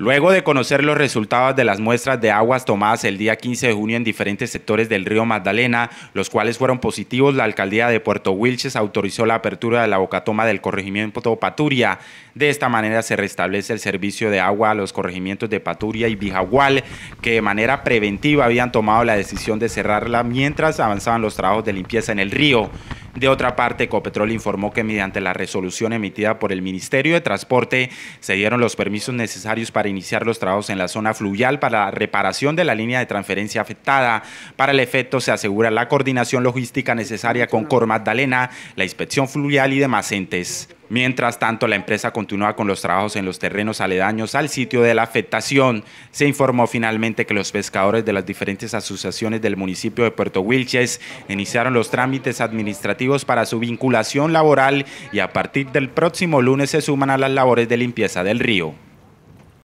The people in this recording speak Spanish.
Luego de conocer los resultados de las muestras de aguas tomadas el día 15 de junio en diferentes sectores del río Magdalena, los cuales fueron positivos, la alcaldía de Puerto Wilches autorizó la apertura de la bocatoma del corregimiento Paturia. De esta manera se restablece el servicio de agua a los corregimientos de Paturia y Bijagual, que de manera preventiva habían tomado la decisión de cerrarla mientras avanzaban los trabajos de limpieza en el río. De otra parte, Copetrol informó que mediante la resolución emitida por el Ministerio de Transporte se dieron los permisos necesarios para iniciar los trabajos en la zona fluvial para la reparación de la línea de transferencia afectada. Para el efecto se asegura la coordinación logística necesaria con Cor Magdalena, la inspección fluvial y demás entes. Mientras tanto, la empresa continúa con los trabajos en los terrenos aledaños al sitio de la afectación. Se informó finalmente que los pescadores de las diferentes asociaciones del municipio de Puerto Wilches iniciaron los trámites administrativos para su vinculación laboral y a partir del próximo lunes se suman a las labores de limpieza del río.